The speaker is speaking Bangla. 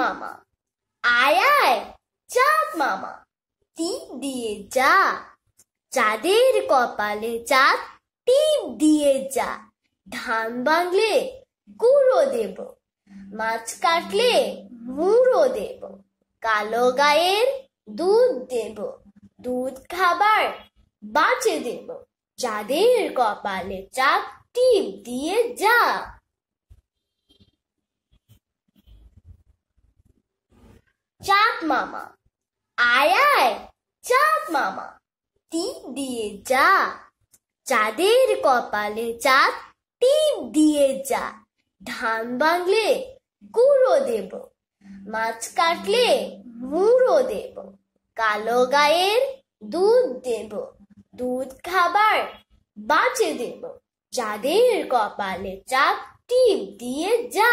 মামা আয় আয় চাঁদ মামা টিপ দিয়ে যা চাঁদের কপালে চাঁদ টিপ দিয়ে যা ধান বাংলে গুঁড়ো দেব মাছ কাটলে মুড়ো দেব কালো গায়ের দুধ দেব দুধ খাবার বাঁচে দেব চাঁদের কপালে চাঁদ টিপ দিয়ে যা মামা আয় আয় চাঁদ মামা টিপ দিয়ে যা চাঁদের কপালে চাঁদ টিপ দিয়ে যা ধান বাংলে গুঁড়ো দেব মাছ কাটলে মুড়ো দেব কালো গায়ের দুধ দেব দুধ খাবার বাঁচে দেব যাদের কপালে চাপ টিপ দিয়ে যা